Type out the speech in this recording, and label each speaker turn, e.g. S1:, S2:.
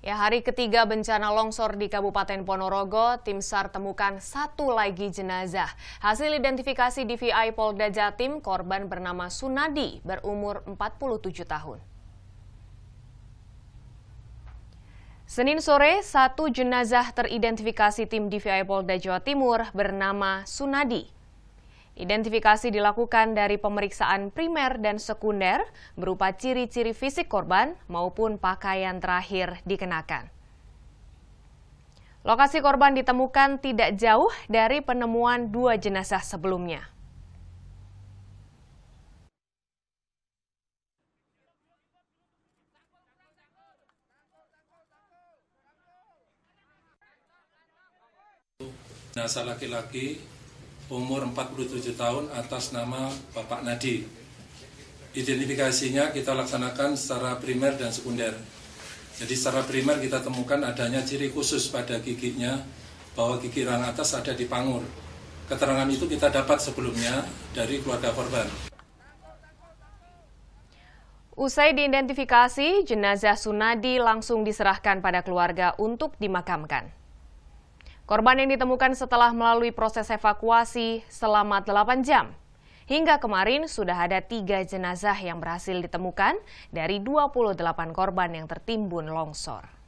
S1: Ya, hari ketiga bencana longsor di Kabupaten Ponorogo, tim SAR temukan satu lagi jenazah. Hasil identifikasi DVI Polda Jatim, korban bernama Sunadi, berumur 47 tahun. Senin sore, satu jenazah teridentifikasi tim DVI Polda Jawa Timur bernama Sunadi. Identifikasi dilakukan dari pemeriksaan primer dan sekunder berupa ciri-ciri fisik korban maupun pakaian terakhir dikenakan. Lokasi korban ditemukan tidak jauh dari penemuan dua jenazah sebelumnya.
S2: Jenazah laki-laki umur 47 tahun atas nama Bapak Nadi. Identifikasinya kita laksanakan secara primer dan sekunder. Jadi secara primer kita temukan adanya ciri khusus pada giginya bahwa gigi rang atas ada di pangur. Keterangan itu kita dapat sebelumnya dari keluarga korban.
S1: Usai diidentifikasi, jenazah Sunadi langsung diserahkan pada keluarga untuk dimakamkan. Korban yang ditemukan setelah melalui proses evakuasi selama 8 jam. Hingga kemarin sudah ada tiga jenazah yang berhasil ditemukan dari 28 korban yang tertimbun longsor.